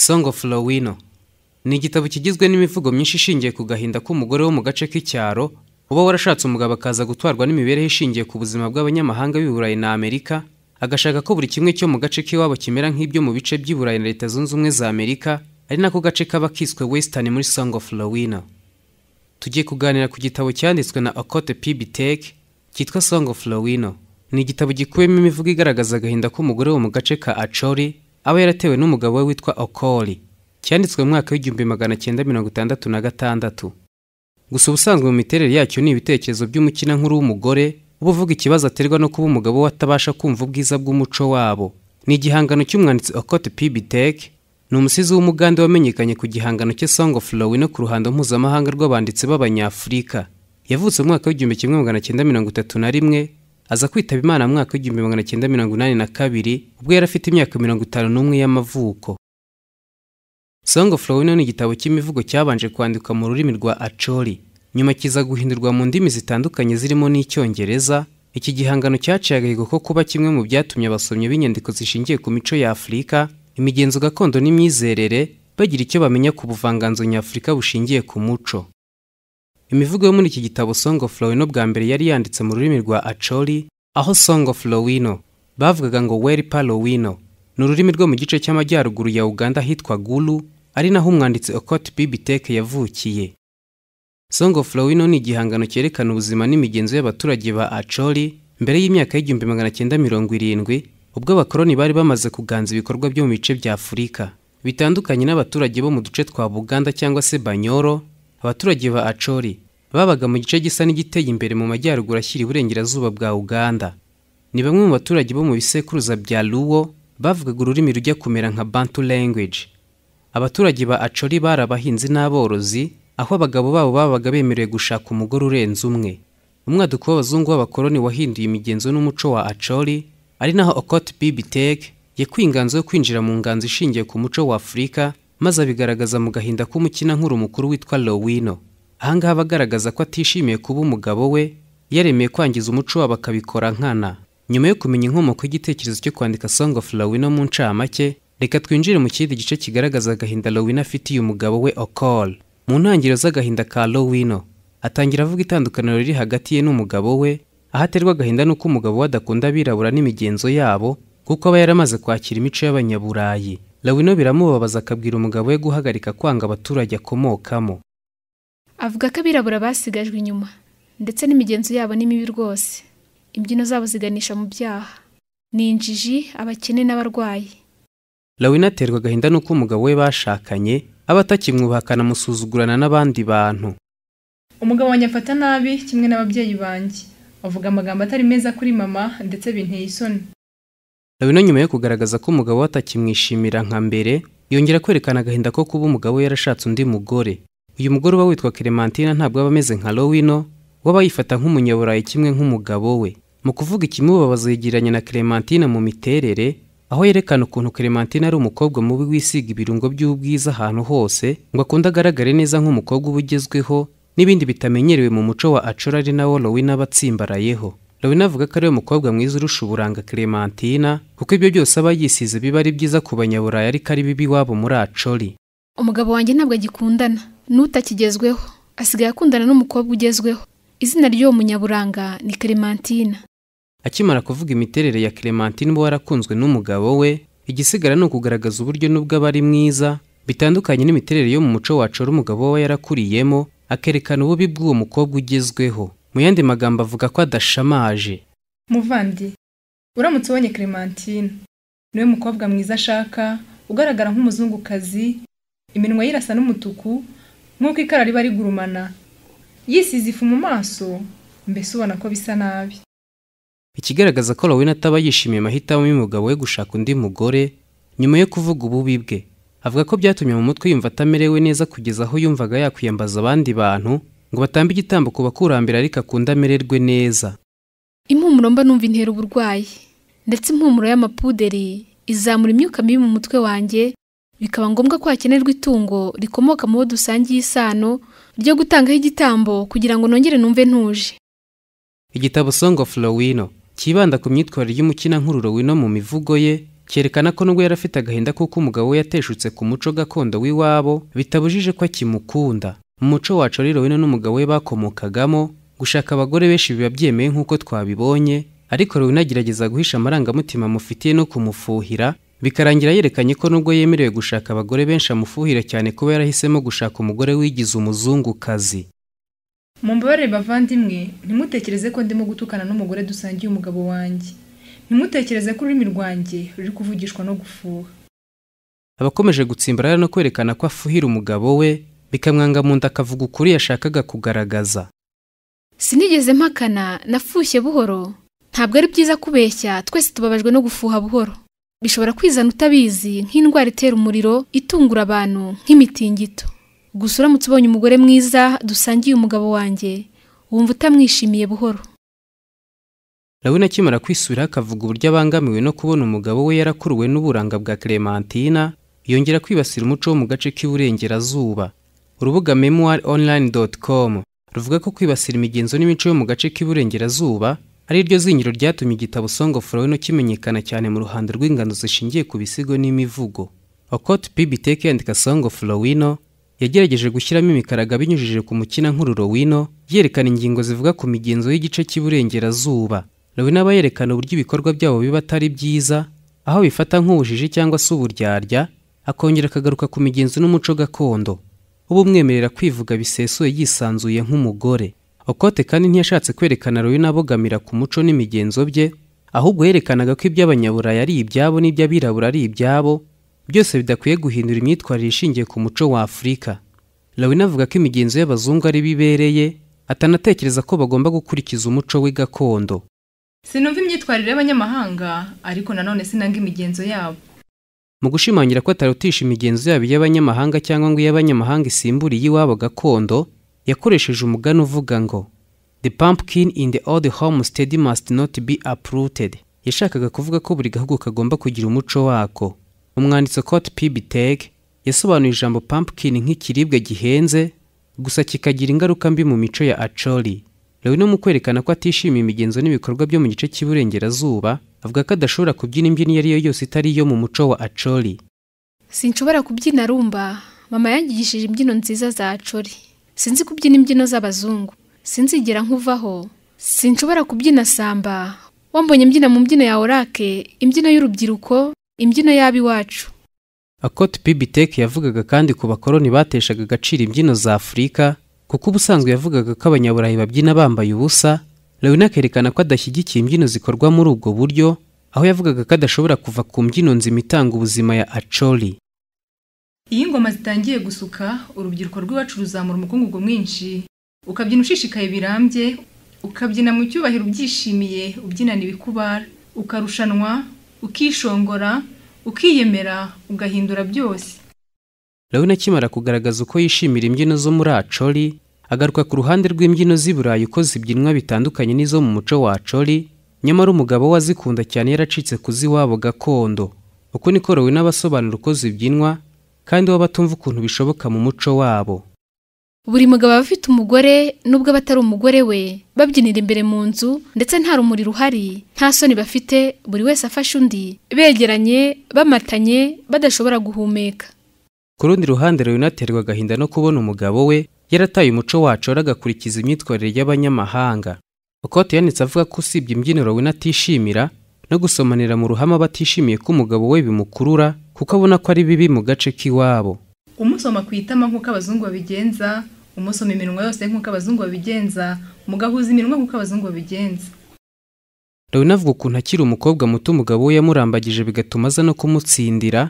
Song of Lowino ni igitabo kigizwe n'imivugo myinshi ishingiye ku gahinda k'umugore wo mu gace k'icyaro uba warashatse umugabo akaza gutwarwa n'imibereho ishingiye ku buzima bw'abanyamahanga b'i Burayi na Amerika agashaka ko buri kimwe cyo mu gace k'iwabo kimera nk'ibyo mu bice by'i Burayi na Leta Zunze Ubumwe za Amerika ari nako gace kaba kiswe Western muri Song of Lowino tugiye kuganira ku gitabo cyanditswe na Okote P. Bitek cyitwa Song of Lowino ni igitabo gikubiyemo imivugo igaragaza agahinda k'umugore wo mu gace ka Acholi aba yaratewe n'umugabo we witwa okori cyanditswe mu mwaka w'igihumbi magana cyenda mirongo itandatu na gatandatu gusa ubusanzwe mu miterere yacyo ni ibitekerezo by'umukinankuru w'umugore uba uvuga ikibazo aterwa no kuba umugabo we atabasha kumva ubwiza bw'umuco wabo ni igihangano cy'umwanditsi okote pibitek ni umusizi w'umugande wamenyekanye ku gihangano cye song of law no ku ruhando mpuzamahanga rw'abanditsi b'abanyafurika yavutse mu mwaka w'igihumbi kimwe magana cyenda mirongo itatu na rimwe aza kwitaba imana mu mwaka w'igihumbi magana cyenda mirongo inani na kabiri ubwo yari afite imyaka mirongo itanu n'umwe y'amavuko song of ni igitabo cy'imivugo cyabanje kwandikwa mu rurimi rwa acori nyuma kiza guhindurwa mu ndimi zitandukanye zirimo n'icyongereza iki gihangano cyaciye agahigo ko kuba kimwe mu byatumye abasomyi b'inyandiko zishingiye ku mico ya afurika imigenzo gakondo n'imyizerere bagira icyo bamenya ku buvanganzo nyafurika bushingiye ku muco imivugo yo muri iki gitabo Song of bwa mbere yari yanditse mu rurimi rwa Acholi aho Song of Lowino bavugaga ngo Werpa Lowino ni ururimi rwo mu gice cy'amajyaruguru ya Uganda hitwa Gulu ari naho umwanditsi Okot Bibiteke yavukiye Song of ni igihangano cyerekana ubuzima n'imigenzo y'abaturage ba Acholi mbere y'imyaka y'igihumbi magana cyenda mirongo irindwi ubwo abakoloni bari bamaze kuganza ibikorwa byo mu bice bya Afurika bitandukanye n'abaturage bo mu duce twa Buganda cyangwa se Banyoro abaturage ba acori babaga mu gice gisa n'igiteye imbere mu majyaruguru ashyira iburengerazuba bwa uganda ni bamwe mu baturage bo mu bisekuruza bya luwo bavugaga ururimi rujya kumera nka bantu language abaturage ba acori bari abahinzi n'aborozi aho abagabo babo babaga bemerewe gushaka umugore urenze umwe umwaduko w'abazungu b'abakoloni wahinduye imigenzo n'umuco wa acori ari naho okot bibiteke yakuye inganzo yo kwinjira mu nganzo ishingiye ku muco wa afurika maze abigaragaza mu gahinda k'umukinankuru mukuru witwa lowino ahangaha aba ko atishimiye kuba umugabo we yaremeye kwangiza umuco wabo akabikora nkana nyuma yo kumenya inkomoko y'igitekerezo cyo kwandika song of lowino mu ncamake reka twinjire mu kindi gice kigaragaza agahinda lowino afitiye umugabo we okol mu ntangiriro z'agahinda ka lowino atangira avuga itandukaniro riri hagati ye n'umugabo we aho aterwa agahinda n'uko umugabo we adakunda abirabura n'imigenzo yabo kuko aba yaramaze kwakira imico y'abanyaburayi lawino biramubabaza akabwira umugabo we guhagarika kwanga abaturage akomokamo avuga ko abirabura basigajwe inyuma ndetse n'imigenzo yabo ni mibi rwose imbyino zabo ziganisha mu byaha ni injiji abakene n'abarwayi lawina aterwa agahinda n'uko umugabo we bashakanye aba atakimwubaha akanamusuzugurana n'abandi bantu umugabo wanjye afata nabi kimwe n'ababyeyi banjye avuga amagambo atari meza kuri mama ndetse binteye isoni Labino nyuma yo kugaragaza ko umugabo we atakimwishimira nka mbere yongera kwerekana agahinda ko kuba umugabo we yarashatse undi mugore uyu mugore uba witwa Clementina ntabwo aba ameze nka Lowino we aba yifata nk'umunyaburayi kimwe nk'umugabo we mu kuvuga ikimubabaza yegeranye na Clementina mu miterere aho yerekana ukuntu Clementina ari umukobwa mubi wisiga ibirungo by'ubwiza ahantu hose ngo akunda agaragare neza nk'umukobwa uba ugezweho n'ibindi bitamenyerewe mu muco wa Acorari na Lowino abatsimbarayeho Lawine avuga ko ari we mukobwa mwiza urusha uburanga Clementina kuko ibyo byose aba yisize biba ari byiza ku banyaburayi ariko ari bibi iwabo muri Acoli umugabo wanjye ntabwo agikundana n'utakigezweho asigaye akundana n'umukobwa ugezweho izina ry'uwo munyaburanga ni Clementina akimara kuvuga imiterere ya Clementine uba warakunzwe n'umugabo we igisigara ni ukugaragaza uburyo n'ubwo aba ari mwiza bitandukanye n'imiterere yo mu muco wacu umugabo we yarakuriyemo akerekana ububi bw'uwo mukobwa ugezweho mu yandi magambo avuga ko adashamaje muvandi uramutse ubonye clementine niwe mukobwa mwiza ashaka ugaragara nk'umuzungukazi iminwa yirasa irasa n'umutuku nk'uko ikara riba rigurumana yisize ifu mu maso mbese ubona ko bisa nabi ikigaragaza ko lowena ataba yishimiye amahitamo y'umugabo we gushaka undi mugore nyuma yo kuvuga ububi bwe avuga ko byatumye mu mutwe yumva atamerewe neza kugeza aho yumvaga yakwiyambaza abandi bantu ngo batambe igitambo ku bakurambere ariko akunda amererwe neza impumuro mba numva intera uburwayi ndetse impumuro y'amapuderi izamura imyuka mibi mu mutwe wanjye bikaba ngombwa ko hakenerwa itungo rikomoka mu bo dusangiye isano ryo gutangaho igitambo kugira ngo nongere numve ntuje igitabo song of rowino kibanda ku myitwarire y'umukinankuru rowino mu mivugo ye cyerekana ko nubwo yari afite agahinda kuko umugabo we yateshutse ku muco gakondo w'iwabo bitabujije ko akimukunda mu muco wacu rero we n'umugabo we bakomokagamo gushaka abagore benshi biba byemeye nk'uko twabibonye ariko rero agerageza guhisha amarangamutima amufitiye no kumufuhira bikarangira yerekanye ko nubwo yemerewe gushaka abagore benshi amufuhira cyane kuba yarahisemo gushaka umugore wigize umuzungukazi Mumbabare bavandimwe ntimutekereze ko ndimo gutukana n'umugore dusangiye umugabo wanjye ntimutekereze ko ururimi rwanjye ruri kuvugishwa no gufuha abakomeje gutsimbara no kwerekana ko afuhira umugabo we bikamwangamunda akavuga ukuri yashakaga kugaragaza sinigeze mpakana nafushye buhoro ntabwo ari byiza kubeshya twese tubabajwe no gufuha buhoro bishobora kwizana utabizi nk'indwara itera umuriro itungura abantu nk'imitingito gusa uramutse ubonye umugore mwiza dusangiye umugabo wanjye wumva utamwishimiye buhoro rawina akimara kwisubiraho akavuga uburyo abangamiwe no kubona umugabo we yarakuruwe n'uburanga bwa clementine yongera kwibasira umuco wo mu gace k'iburengerazuba urubuga memuwari onurayini ruvuga ko kwibasira imigenzo n'imico yo mu gace k'iburengerazuba ari ryo zingiro ryatumye igitabo Song of kimenyekana cyane mu ruhando rw'ingano zishingiye ku bisigo n'imivugo okot pibiteke yandika Song yagerageje gushyiramo imikaraga binyujije ku mukina nkuru Lawino yerekana ingingo zivuga ku migenzo y'igice cy'iburengerazuba Lawino aba yerekana uburyo ibikorwa byabo biba atari byiza aho bifata nk'ubujiji cyangwa se uburyarya akongera akagaruka ku migenzo n'umuco gakondo uba umwemerera kwivuga bisesuye yisanzuye nk'umugore okote kandi ntiyashatse kwerekana royo n'abogamira ku muco n'imigenzo bye ahubwo yerekanaga ko iby'abanyaburaya ari ibyabo n'iby'abirabura ari ibyabo byose bidakwiye guhindura imyitwarire ishingiye ku muco wa afurika rawina avuga ko imigenzo y'abazungu ari bibereye atanatekereza ko bagomba gukurikiza umuco we gakondo sinumva imyitwarire y'abanyamahanga ariko nanone sinanga imigenzo yabo mu gushimangira ko atarutisha imigenzo yabo iy'abanyamahanga cyangwa ngo iy'abanyamahanga isimbura iy'iwabo gakondo yakoresheje umugani uvuga ngo the pumpkin in the old homestead must not be uprooted yashakaga kuvuga ko buri gahugu kagomba kugira umuco wako umwanditsi Cote P. Biteg yasobanuye ijambo pumpkin nk'ikiribwa gihenze gusa kikagira ingaruka mbi mu mico ya Acholi Leo no mu kwerekana ko atishimiye imigenzo n'ibikorwa byo mu gice cy'iburengerazuba avuga ko adashobora kubyina imbyino iyo ari yo yose itari yo mu muco wa acori sinshobora kubyina rumba mama yangigishije imbyino nziza za acori sinzi kubyina imbyino z'abazungu sinzigera nkuvaho sinshobora kubyina samba wambonye imbyino mu mbyino ya orake imbyino y'urubyiruko imbyino iwacu akoti pibiteke yavugaga kandi ku bakoloni bateshaga agaciro imbyino za afurika kuko ubusanzwe yavugaga ko abanyaburayi babyina bambaye ubusa Leon akerekana ko adashyigikiye imbyino zikorwa muri ubwo buryo aho yavugaga ko adashobora kuva ku mbyino nzima itanga ubuzima ya acoli iyo ingoma zitangiye gusuka urubyiruko rw'iwacu ruzamura umukungugu mwinshi ukabyina ushishikaye birambye ukabyina mu cyubahiro ubyishimiye ubyinana ibikubara ukarushanwa ukishongora ukiyemera ugahindura byose urabona akimara kugaragaza uko yishimira imbyino zo muri acoli agaruka ku ruhande rw'imbyino z'i Burayi uko zibyinwa bitandukanye n'izo mu muco wa cori nyamara umugabo we azikunda cyane yaracitse ku kuziwabo gakondo uko niko rowe n'abasobanura uko zibyinwa kandi baba batumva ukuntu bishoboka mu muco wabo buri mugabo aba afite umugore nubwo aba atari umugore we babyinira imbere mu nzu ndetse nta rumuri ruhari nta soni bafite buri wese afashe undi begeranye bamatanye badashobora guhumeka ku rundi ruhande runaterwa agahinda no kubona umugabo we yarataye umuco wacu aragakurikiza imyitwarire y'abanyamahanga okote yanditse avuga ko usibye imbyino rowena atishimira no gusomanira mu ruhame batishimiye ko umugabo we bimukurura kuko abona ko ari bibi mu gace k'iwabo umusoma ku itama nk'uko abazungu babigenza umusoma iminwa yose nk'uko abazungu babigenza mugahuza iminwa nk'uko abazungu babigenza rowena avuga ukuntu akiri umukobwa muto umugabo we yamurambagije bigatuma aza no kumutsindira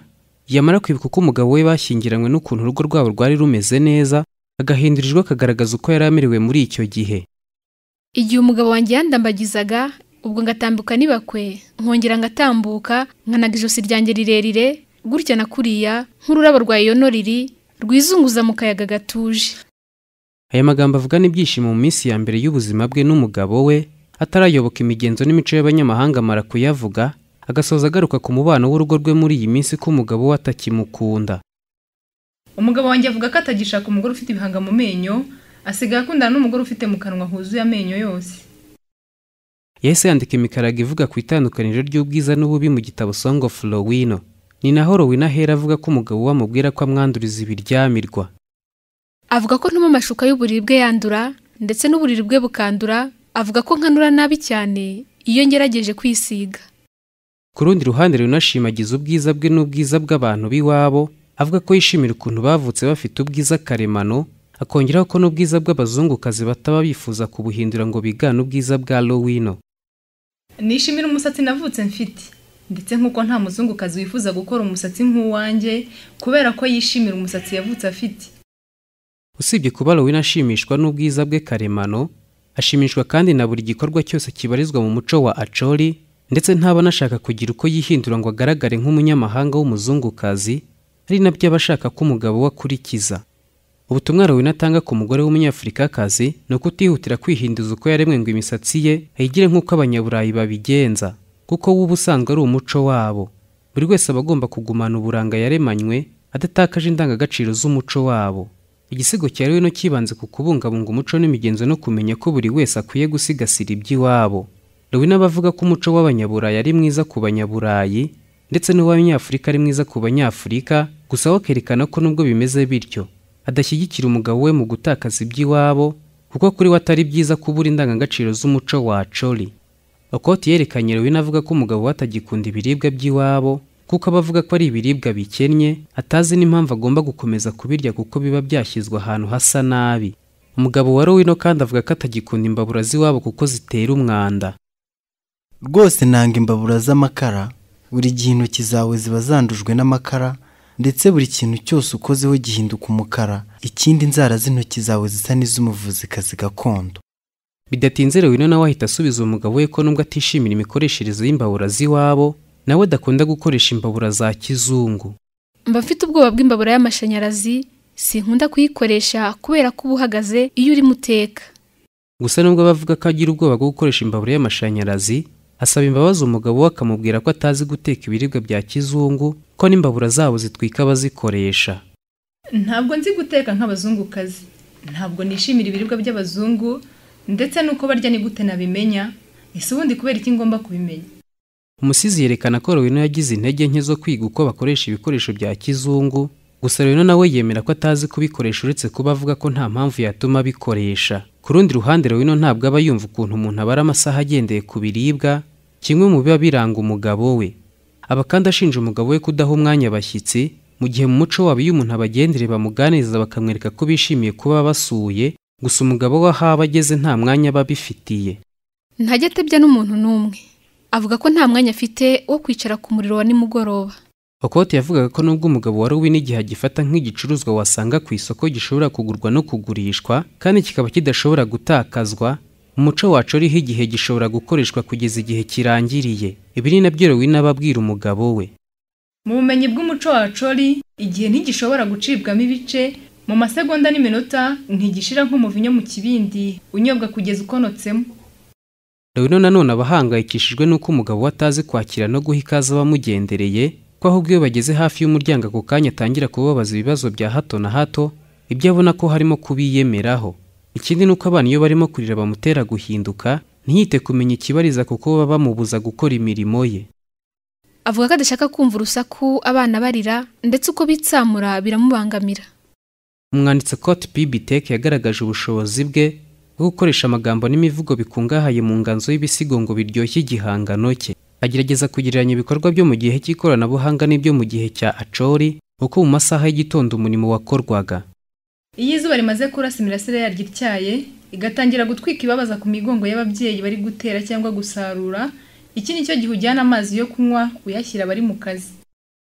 yamara kwibuka uko umugabo we bashyingiranywe n'ukuntu urugo rwabo rwari rumeze neza agahindurijwe akagaragaza uko yari amerewe muri icyo gihe igihe umugabo wanjye yandambagizaga ubwo ngatambuka nibakwe nkongera ngatambuka nkanaga ijosi ryanjye rirerire gutya na kuriya nk'ururabo rwa yono rwizunguza mu kayaga gatuje aya magambo avuga n’ibyishimo mu minsi ya mbere y'ubuzima bwe n'umugabo we atarayoboka imigenzo n'imico y'abanyamahanga amara kuyavuga agasoza agaruka ku mubano w'urugo rwe muri iyi minsi ko umugabo we atakimukunda umugabo wanjye avuga ko atagishaka umugore ufite ibihanga mu menyo asigaye akundana n'umugore ufite mu kanwa huzuye amenyo yose yahise yandika imikarago ivuga ku itandukaniro ry'ubwiza n'ububi mu gitabo song of rowino ni naho rowina ahera avuga ko umugabo we amubwira ko amwanduriza ibiryamirwa avuga ko ntuma amashuka y'uburiri bwe yandura ndetse n'uburiri bwe bukandura avuga ko nkanura nabi cyane iyo ngerageje kwisiga ku rundi ruhande runashimagiza ubwiza bwe n'ubwiza bw'abantu b'iwabo avuga ko yishimira ukuntu bavutse bafite ubwiza karemano akongeraho ko n'ubwiza bw'abazungukazi bataba bifuza kubuhindura ngo bigane ubwiza bwa lowino nishimira umusatsi navutse mfite ndetse nk'uko nta muzungukazi wifuza gukora umusatsi nk'uwanjye kubera ko yishimira umusatsi yavutse afite usibye kuba lowino ashimishwa n'ubwiza bwe karemano ashimishwa kandi na buri gikorwa cyose kibarizwa mu muco wa acori ndetse ntaba anashaka kugira uko yihindura ngo agaragare nk'umunyamahanga w'umuzungukazi ari nabyo aba ashaka ko umugabo we akurikiza ubutumwa Rowena atanga ku mugore w'umunyafurikakazi ni ukutihutira kwihinduza uko yaremwe ngo imisatsi ye ayigire nk'uko abanyaburayi babigenza kuko we ubusanzwe ari umuco wabo buri wese aba agomba kugumana uburanga yaremanywe adatakaje indangagaciro z'umuco wabo igisigo cya no kibanze ku kubungabunga umuco n'imigenzo no kumenya ko buri wese akwiye gusigasira iby'iwabo Rowena bavuga ko umuco w'abanyaburayi ari mwiza ku banyaburayi ndetse n'uw'abanyafurika ari mwiza ku banyafurika gusa kerekana ko nubwo bimeze bityo adashyigikira umugabo we mu gutakaza iby'iwabo kuko kuri we atari byiza kubura indangagaciro z'umuco wa cori okoti yerekanye rewina avuga ko umugabo we atagikunda ibiribwa by'iwabo kuko aba avuga ko ari ibiribwa bikennye atazi n'impamvu agomba gukomeza kubirya kuko biba byashyizwe ahantu hasa nabi umugabo wa rowino kandi avuga ko atagikunda imbabura z'iwabo kuko zitera umwanda rwose nanga imbabura z'amakara buri gihe intoki zawe ziba zandujwe n'amakara ndetse buri kintu cyose ukozeho gihinduka umukara ikindi inzara z'intoki zawe zisa n'iz'umuvuzikazi gakondo bidatinze rero nawe ahita asubiza umugabo we ko nubwo atishimira imikoreshereze y'imbabura z'iwabo nawe adakunda gukoresha imbabura za kizungu mba mfite ubwoba bw'imbabura y'amashanyarazi sinkunda kuyikoresha kubera ko uba uhagaze iyo urimo uteka gusa nubwo bavuga ko agira ubwoba bwo gukoresha imbabura y'amashanyarazi asaba imbabazi umugabo we akamubwira ko atazi guteka ibiribwa bya kizungu ko n'imbabura zabo zitwika abazikoresha ntabwo nzi guteka nk'abazungukazi ntabwo nishimira ibiribwa by'abazungu ndetse n'uko barya ni gute nabimenya ese ubundi kubera iki ngomba kubimenya umusizi yerekana ko rwino yagize intege nke zo kwiga uko bakoresha ibikoresho bya kizungu gusa rwino nawe yemera ko atazi kubikoresha uretse kuba avuga ko nta mpamvu yatuma abikoresha ku rundi ruhande rwino ntabwo aba yumva ukuntu umuntu abara amasaha agendeye ku biribwa kimwe mu biba biranga umugabo we aba kandi ashinja umugabo we kudaha umwanya abashyitsi mu gihe mu muco wabo iyo umuntu abagendere bamuganiriza bakamwereka ko bishimiye kuba basuye gusa umugabo we aho aba ageze nta mwanya aba abifitiye ntajya atebya n'umuntu n'umwe avuga ko nta mwanya afite wo kwicara ku muriro wa nimugoroba Okoti yavugaga ko nubwo umugabo wari uw'inigihe agifata nk'igicuruzwa wasanga ku isoko gishobora kugurwa no kugurishwa kandi kikaba kidashobora gutakazwa umuco wacu uriho igihe gishobora gukoreshwa kugeza igihe kirangiriye ibi ni nabyo rowina aba abwira umugabo we mu bumenyi bw'umuco wa cori igihe ntigishobora gucibwamo ibice mu masegonda n'iminota ntigishira nk'umuvinyo mu kibindi unyobwa kugeza ukonotsemo rowina nanone abahangayikishijwe n'uko umugabo we atazi kwakira no guha ikaze abamugendereye ko ahubwo iyo bageze hafi y'umuryango ako kanya atangira kubabaza ibibazo bya hato na hato ibyo abona ko harimo kubiyemeraho ikindi ni uko abana iyo barimo kurira bamutera guhinduka ntiyite kumenya ikibariza kuko baba bamubuza gukora imirimo ye avuga ko adashaka kumva urusaku abana barira ndetse uko bitsamura biramubangamira Umwanditse Cote Bibitech yagaragaje ubushobozi bwe bwo gukoresha amagambo n'imivugo bikungahaye mu nganzo y'ibisigo ngo biryoshye igihangano cye agerageza kugereranya ibikorwa byo mu gihe cy'ikoranabuhanga n'ibyo mu gihe cya acori uko mu masaha y'igitondo umurimo wakorwaga iyo izuba rimaze kurasa imirasire yaryo ityaye igatangira gutwika ibabaza ku migongo y'ababyeyi bari gutera cyangwa gusarura iki ni cyo gihe ujyana amazi yo kunywa uyashyira abari mu kazi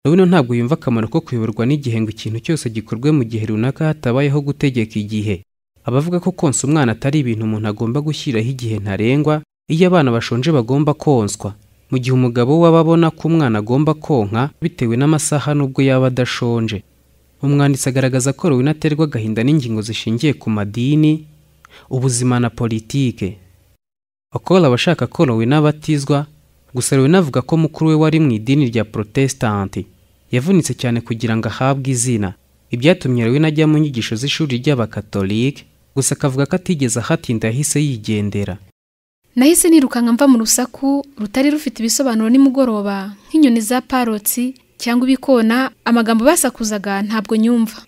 rubino ntabwo yumva akamaro ko kuyoborwa n'igihe ngo ikintu cyose gikorwe mu gihe runaka hatabayeho gutegeka igihe abavuga ko konsa umwana atari ibintu umuntu agomba gushyiraho igihe ntarengwa iyo abana bashonje bagomba konswa mu gihe umugabo we aba abona ko umwana agomba konka bitewe n'amasaha n'ubwo yaba adashonje umwanditsi agaragaza ko rowina aterwa agahinda n'ingingo zishingiye ku madini ubuzima na politike okora abashaka ko rowina abatizwa gusa rowina avuga ko mukuru we wari mu idini rya protestanti yavunitse cyane kugira ngo ahabwe izina ibyatumye rowina ajya mu nyigisho z'ishuri ry'abakatolike gusa akavuga ko atigeze ahatinda yahise yigendera nahise nirukanka mva mu rusaku rutari rufite ibisobanuro nimugoroba nk'inyoni za parotsi cyangwa ibikona amagambo basakuzaga ntabwo nyumva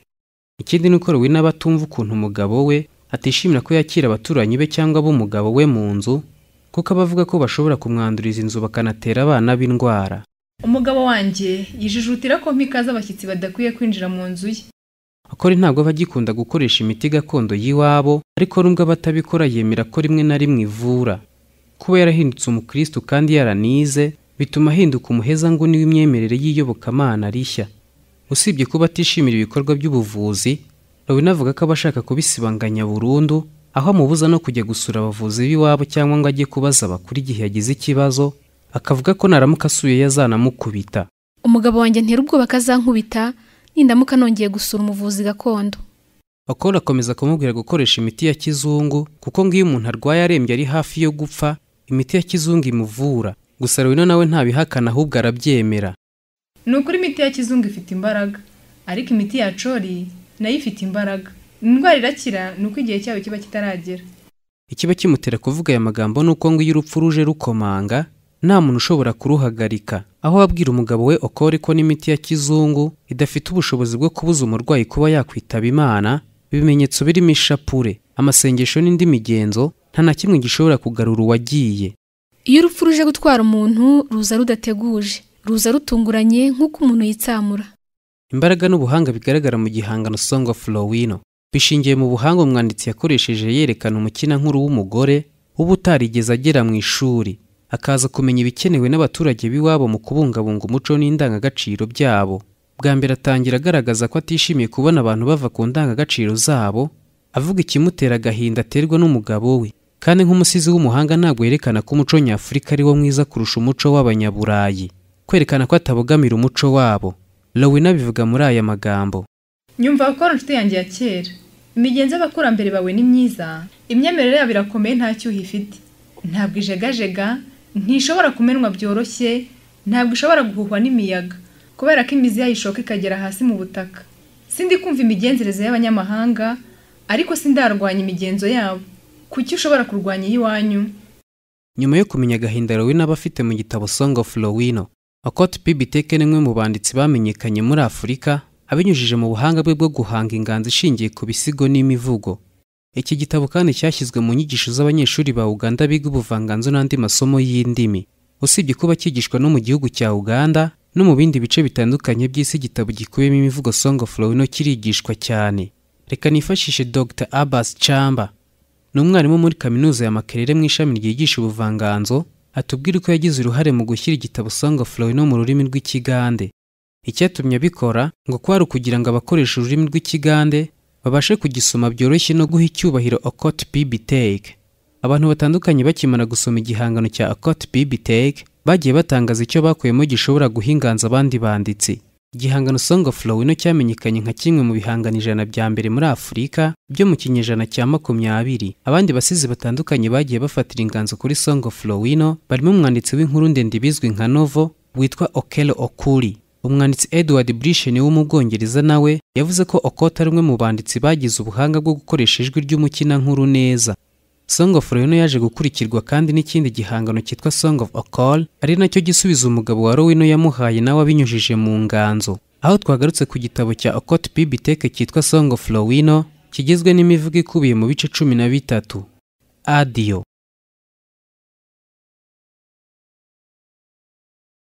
ikindi ni uko rubina batumva ukuntu umugabo we atishimira ko yakira abaturanyi be cyangwa ab'umugabo we mu nzu kuko abavuga ko bashobora kumwanduriza inzu bakanatera abana b'indwara umugabo wanjye yijijutira ko mpikaze abashyitsi badakwiye kwinjira mu nzu ye akora ntabwo aba agikunda gukoresha imiti gakondo y'iwabo ariko nubwo abatabikora yemera ko rimwe na rimwe ivura kuba yarahindutse umukristo kandi yaranize bituma ahinduka umuhezanguni w'imyemerere y'iyobokamana rishya usibye kuba atishimira ibikorwa by'ubuvuzi Lawine avuga ko aba ashaka kubisibanganya burundu aho amubuza no kujya gusura abavuzi b'iwabo cyangwa ngo ajye kubaza kuri igihe yagize ikibazo akavuga ko naramuka asuye yazanamukubita umugabo wanjye ntera ubwoba azankubita nindamuka nongeye gusura umuvuzi gakondo bakora akomeza kumubwira gukoresha imiti ya kizungu kuko ngo iyo umuntu arwaye arembye ari hafi yo gupfa imiti ya kizungu imuvura gusa rero nawe ntabihakana ahubwo arabyemera ni ukuri imiti ya kizungu ifite imbaraga ariko imiti ya cori nayo ifite imbaraga indwara irakira ni uko igihe cyayo kiba kitaragera ikiba kimutera kuvuga aya magambo ni uko ngo iyo urupfu ruje rukomanga nta muntu ushobora kuruhagarika aho abwira umugabo we okore ko n'imiti ya kizungu idafite ubushobozi bwo kubuza umurwayi kuba yakwitaba imana ibimenyetso birimo ishapure amasengesho n'indi migenzo nta na kimwe gishobora kugarura uwagiye iyo urupfu ruje gutwara umuntu ruza rudateguje ruza rutunguranye nk'uko umuntu yitsamura imbaraga n'ubuhanga bigaragara mu gihangano song of lowino bishingiye mu buhanga umwanditsi yakoresheje yerekana umukinankuru w'umugore w’ubutarigeze agera mu ishuri akaza kumenya ibikenewe n'abaturage b'iwabo mu kubungabunga umuco n'indangagaciro byabo bwa mbere atangira agaragaza ko atishimiye kubona abantu bava ku ndangagaciro zabo avuga ikimutera agahinda aterwa n'umugabo we kandi nk'umusizi w'umuhanga ntabwo yerekana ko umuco nyafurika ari wo mwiza kurusha umuco w'abanyaburayi kwerekana ko atabogamira umuco wabo lowina bivuga muri aya magambo nyumva gukora inshuti yanjye ya kera imigenzi y'abakurambere bawe ni myiza imyemerere yabo irakomeye nta cyuho ifite ntabwo ijegajega ntishobora kumenwa byoroshye ntabwo ishobora guhuhwa n'imiyaga kubera ko imizi yayo ishoka ikagera hasi mu butaka sindi kumva imigenzereze y'abanyamahanga ariko sindarwanya imigenzo yabo kuki ushobora kurwanya iy'iwanyu nyuma yo kumenya agahinda rowina aba afite mu gitabo song of rowino okot pibiteke ni umwe mu banditsi bamenyekanye muri afurika abinyujije mu buhanga bwe bwo guhanga inganzo ishingiye ku bisigo n'imivugo iki gitabo kandi cyashyizwe mu nyigisho z'abanyeshuri ba uganda biga ubuvanganzo n'andi masomo y'indimi usibye kuba cyigishwa no mu gihugu cya uganda no mu bindi bice bitandukanye by'isi igitabo gikubiyemo imivugo song of rowino kirigishwa cyane reka nifashishe dr abbas Chamber. ni umwarimu muri kaminuza ya makerere mu ishami ryigisha ubuvanganzo atubwira uko yagize uruhare mu gushyira igitabo song of no mu rurimi rw'ikigande icyatumye abikora ngo kwari ukugira ngo abakoresha ururimi rw'ikigande babashe kugisoma byoroshye no guha icyubahiro okot bibiteke abantu batandukanye bakimara gusoma igihangano cya okot bibiteke bagiye batangaza icyo bakuyemo gishobora guha inganzo abandi banditsi igihangano song of lowino cyamenyekanye nka kimwe mu bihangano ijana bya mbere muri afurika byo mu kinyejana cya makumyabiri abandi basizi batandukanye bagiye bafatira inganzo kuri song of lowino barimo umwanditsi w'inkuru ndende bizwi nka novo witwa okelo okuri umwanditsi edward brishene wo mu bwongereza nawe yavuze ko okota ari umwe mu banditsi bagize ubuhanga bwo gukoresha ijwi ry'umukinankuru neza Song of Reno yaje gukurikirwa kandi n'ikindi gihangano cyitwa Song of Akol ari nacyo gisubiza umugabo wa Rowino yamuhaye nawe abinyujije mu nganzo aho twagarutse ku gitabo cya Okot Bibiteke cyitwa Song of Rowino kigizwe n'imivugo ikubiye mu bice cumi na bitatu adiyo